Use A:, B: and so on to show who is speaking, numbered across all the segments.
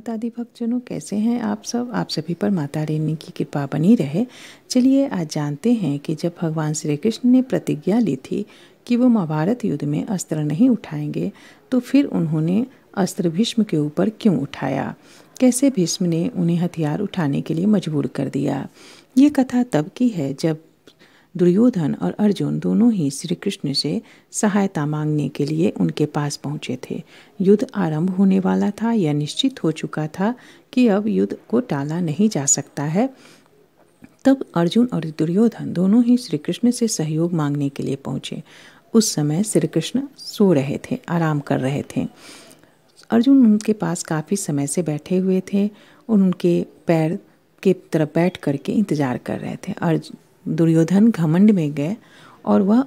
A: साथ आदि भक्तजनों कैसे हैं आप सब आप सभी पर माता रेणी की कृपा बनी रहे चलिए आज जानते हैं कि जब भगवान श्री कृष्ण ने प्रतिज्ञा ली थी कि वो महाभारत युद्ध में अस्त्र नहीं उठाएंगे तो फिर उन्होंने अस्त्र भीष्म के ऊपर क्यों उठाया कैसे भीष्म ने उन्हें हथियार उठाने के लिए मजबूर कर दिया ये कथा तब की है जब दुर्योधन और अर्जुन दोनों ही श्री कृष्ण से सहायता मांगने के लिए उनके पास पहुंचे थे युद्ध आरंभ होने वाला था यह निश्चित हो चुका था कि अब युद्ध को टाला नहीं जा सकता है तब अर्जुन और दुर्योधन दोनों ही श्री कृष्ण से सहयोग मांगने के लिए पहुंचे उस समय श्री कृष्ण सो रहे थे आराम कर रहे थे अर्जुन उनके पास काफ़ी समय से बैठे हुए थे और उनके पैर के तरफ बैठ करके इंतज़ार कर रहे थे अर्जुन दुर्योधन घमंड में गए और वह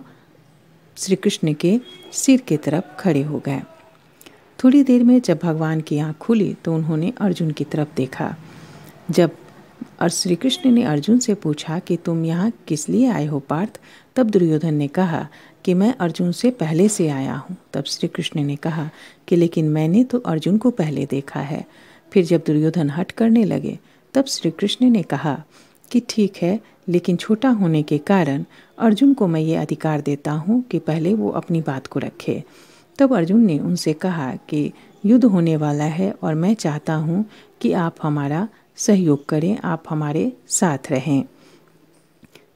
A: श्री कृष्ण के सिर के तरफ खड़े हो गए थोड़ी देर में जब भगवान की आँख खुली तो उन्होंने अर्जुन की तरफ देखा जब और श्री कृष्ण ने अर्जुन से पूछा कि तुम यहाँ किस लिए आए हो पार्थ तब दुर्योधन ने कहा कि मैं अर्जुन से पहले से आया हूँ तब श्री कृष्ण ने कहा कि लेकिन मैंने तो अर्जुन को पहले देखा है फिर जब दुर्योधन हट करने लगे तब श्री कृष्ण ने कहा कि ठीक है लेकिन छोटा होने के कारण अर्जुन को मैं ये अधिकार देता हूँ कि पहले वो अपनी बात को रखे तब अर्जुन ने उनसे कहा कि युद्ध होने वाला है और मैं चाहता हूँ कि आप हमारा सहयोग करें आप हमारे साथ रहें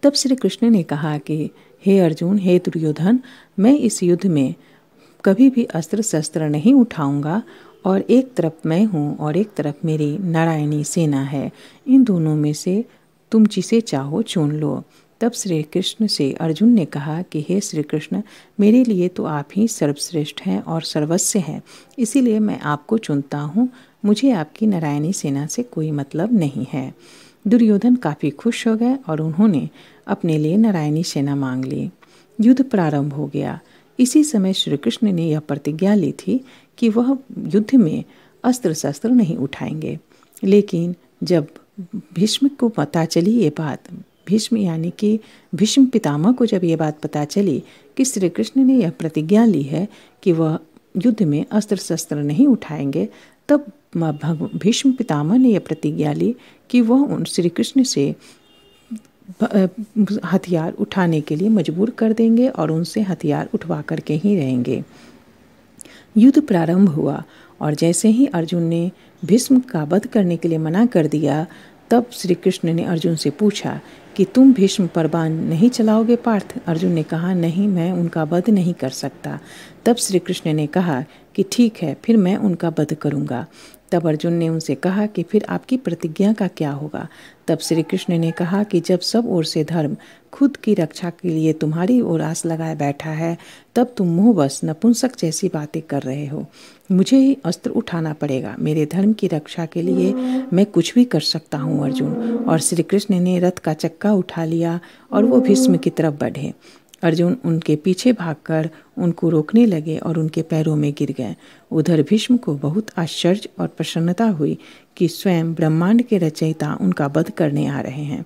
A: तब श्री कृष्ण ने कहा कि हे अर्जुन हे दुर्योधन मैं इस युद्ध में कभी भी अस्त्र शस्त्र नहीं उठाऊंगा और एक तरफ मैं हूँ और एक तरफ मेरी नारायणी सेना है इन दोनों में से तुम जिसे चाहो चुन लो तब श्री कृष्ण से अर्जुन ने कहा कि हे श्री कृष्ण मेरे लिए तो आप ही सर्वश्रेष्ठ हैं और सर्वस्व हैं इसीलिए मैं आपको चुनता हूँ मुझे आपकी नारायणी सेना से कोई मतलब नहीं है दुर्योधन काफ़ी खुश हो गए और उन्होंने अपने लिए नारायणी सेना मांग ली युद्ध प्रारंभ हो गया इसी समय श्री कृष्ण ने यह प्रतिज्ञा ली थी कि वह युद्ध में अस्त्र शस्त्र नहीं उठाएंगे लेकिन जब भीष्म को पता चली ये बात भीष्म यानी कि भीष्म पितामह को जब ये बात पता चली कि श्री कृष्ण ने यह प्रतिज्ञा ली है कि वह युद्ध में अस्त्र शस्त्र नहीं उठाएंगे तब भीष्म पितामह ने यह प्रतिज्ञा ली कि वह उन श्री कृष्ण से हथियार उठाने के लिए मजबूर कर देंगे और उनसे हथियार उठवा करके ही रहेंगे युद्ध प्रारंभ हुआ और जैसे ही अर्जुन ने भीष्म का वध करने के लिए मना कर दिया तब श्री कृष्ण ने अर्जुन से पूछा कि तुम भीष्म पर बाण नहीं चलाओगे पार्थ अर्जुन ने कहा नहीं मैं उनका वध नहीं कर सकता तब श्री कृष्ण ने कहा कि ठीक है फिर मैं उनका वध करूँगा तब अर्जुन ने उनसे कहा कि फिर आपकी प्रतिज्ञा का क्या होगा तब श्री कृष्ण ने कहा कि जब सब ओर से धर्म खुद की रक्षा के लिए तुम्हारी ओर आस लगाए बैठा है तब तुम मुँहबस नपुंसक जैसी बातें कर रहे हो मुझे ही अस्त्र उठाना पड़ेगा मेरे धर्म की रक्षा के लिए मैं कुछ भी कर सकता हूँ अर्जुन और श्री कृष्ण ने रथ का चक्का उठा लिया और वो भीष्म की तरफ बढ़े अर्जुन उनके पीछे भागकर उनको रोकने लगे और उनके पैरों में गिर गए उधर भीष्म को बहुत आश्चर्य और प्रसन्नता हुई कि स्वयं ब्रह्मांड के रचयिता उनका वध करने आ रहे हैं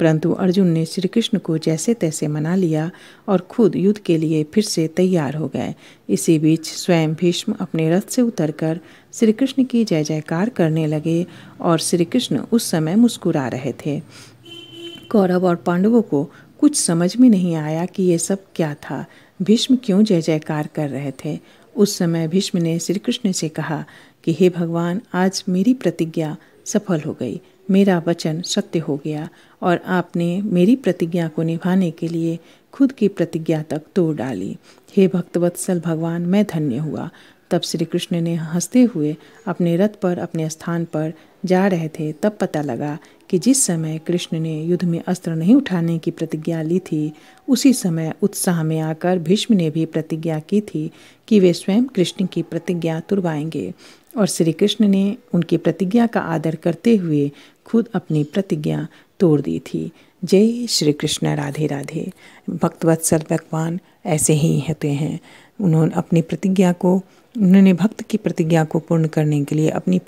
A: परंतु अर्जुन ने श्री कृष्ण को जैसे तैसे मना लिया और खुद युद्ध के लिए फिर से तैयार हो गए इसी बीच स्वयं भीष्म अपने रथ से उतरकर श्री कृष्ण की जय जयकार करने लगे और श्री कृष्ण उस समय मुस्कुरा रहे थे कौरव और पांडवों को कुछ समझ में नहीं आया कि ये सब क्या था भीष्म क्यों जय जयकार कर रहे थे उस समय भीष्म ने श्री कृष्ण से कहा कि हे भगवान आज मेरी प्रतिज्ञा सफल हो गई मेरा वचन सत्य हो गया और आपने मेरी प्रतिज्ञा को निभाने के लिए खुद की प्रतिज्ञा तक तोड़ डाली हे भक्तवत्सल भगवान मैं धन्य हुआ तब श्री कृष्ण ने हंसते हुए अपने रथ पर अपने स्थान पर जा रहे थे तब पता लगा कि जिस समय कृष्ण ने युद्ध में अस्त्र नहीं उठाने की प्रतिज्ञा ली थी उसी समय उत्साह में आकर भीष्म ने भी प्रतिज्ञा की थी कि वे स्वयं कृष्ण की प्रतिज्ञा तुरवाएंगे और श्री कृष्ण ने उनकी प्रतिज्ञा का आदर करते हुए खुद अपनी प्रतिज्ञा तोड़ दी थी जय श्री कृष्ण राधे राधे भक्तवत्सल भगवान ऐसे ही होते हैं उन्होंने अपनी प्रतिज्ञा को उन्होंने भक्त की प्रतिज्ञा को पूर्ण करने के लिए अपनी